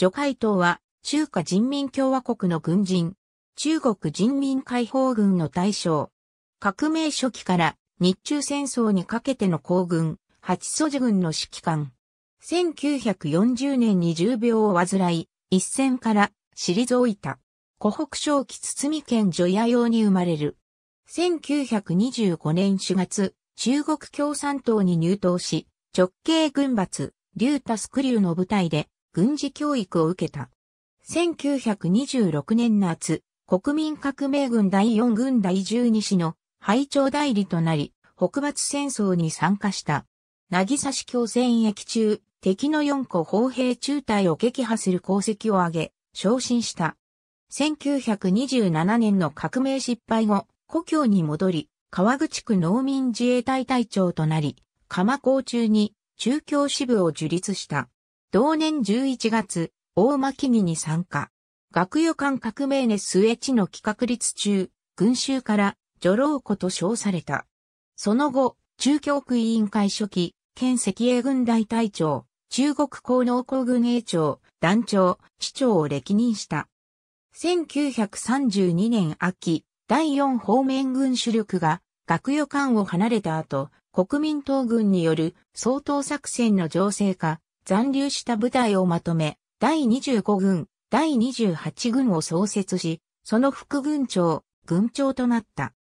徐海東は、中華人民共和国の軍人、中国人民解放軍の大将。革命初期から日中戦争にかけての皇軍、八祖寺軍の指揮官。1940年に重病を患い、一戦から退いた。湖北省木堤県女野用に生まれる。1925年4月、中国共産党に入党し、直系軍閥、竜タスクリューの部隊で軍事教育を受けた。1926年夏、国民革命軍第4軍第12師の配長代理となり、北伐戦争に参加した。渚市強戦役中、敵の4個砲兵中隊を撃破する功績を挙げ、昇進した。1927年の革命失敗後、故郷に戻り、川口区農民自衛隊隊長となり、鎌港中に中京支部を樹立した。同年11月、大巻木に参加。学予館革命熱末地の企画立中、群衆から女郎子と称された。その後、中教区委員会初期、県赤衛軍大隊長、中国高農工軍営長、団長、市長を歴任した。1932年秋、第四方面軍主力が学予館を離れた後、国民党軍による総統作戦の情勢化、残留した部隊をまとめ、第25軍、第28軍を創設し、その副軍長、軍長となった。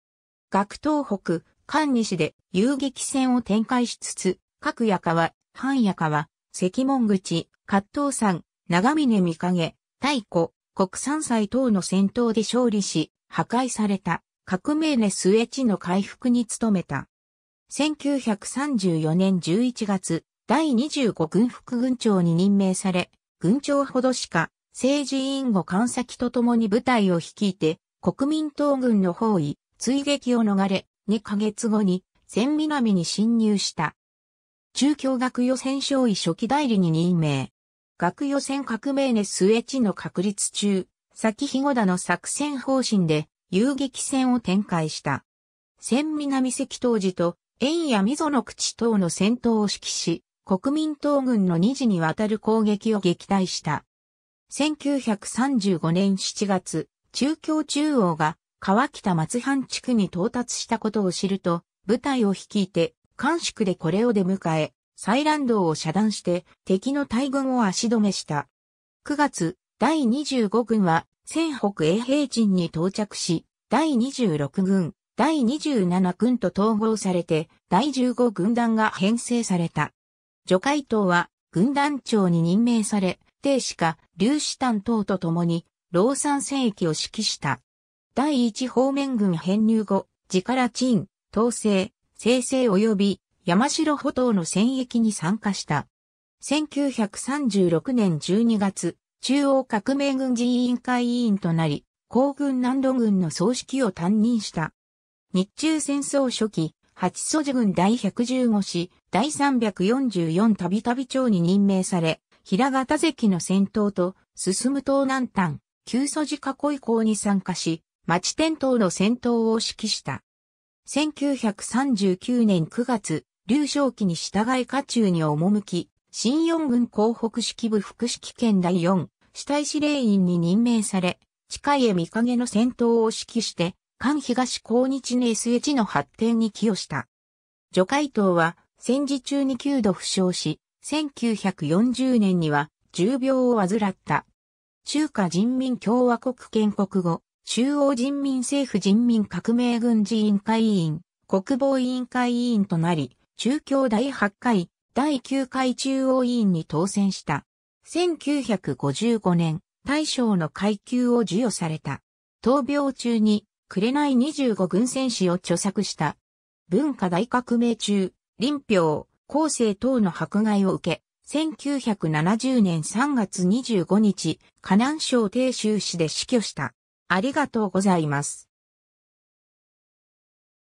学東北、関西で遊撃戦を展開しつつ、各矢川、半矢川、関門口、葛藤山、長峰見影、太古、国産祭等の戦闘で勝利し、破壊された革命ネスエチの回復に努めた。1934年11月、第25軍副軍長に任命され、軍長ほどしか、政治委員後関崎と共に部隊を率いて、国民党軍の包囲、追撃を逃れ、2ヶ月後に、千南に侵入した。中京学予選勝尉初期代理に任命。学予選革命スエチの確立中、先日後田の作戦方針で、遊撃戦を展開した。千南関東寺と、円や溝の口等の戦闘を指揮し、国民党軍の2次にわたる攻撃を撃退した。1935年7月、中共中央が川北松藩地区に到達したことを知ると、部隊を率いて、監宿でこれを出迎え、再乱道を遮断して敵の大軍を足止めした。9月、第25軍は、千北衛兵陣に到着し、第26軍、第27軍と統合されて、第15軍団が編成された。徐海党は軍団長に任命され、帝子か劉子丹等と共に、老山戦役を指揮した。第一方面軍編入後、自から陳、統制、生成及び山城歩島の戦役に参加した。1936年12月、中央革命軍事委員会委員となり、皇軍南路軍の総指揮を担任した。日中戦争初期、八祖寺軍第115師、第344たびたび長に任命され、平方関の戦闘と、進む東南端、旧祖寺囲い降に参加し、町天島の戦闘を指揮した。1939年9月、劉少期に従い家中に赴き、新四軍広北式部副指揮権第四、死体司令員に任命され、近江見影の戦闘を指揮して、関東抗日の SH の発展に寄与した。除海党は戦時中に9度負傷し、1940年には重病を患った。中華人民共和国建国後、中央人民政府人民革命軍事委員会委員、国防委員会委員となり、中共第8回、第9回中央委員に当選した。1955年、大将の階級を授与された。闘病中に紅25軍戦士を著作した。文化大革命中、林彪、後世等の迫害を受け、1970年3月25日、河南省鄭州市で死去した。ありがとうございます。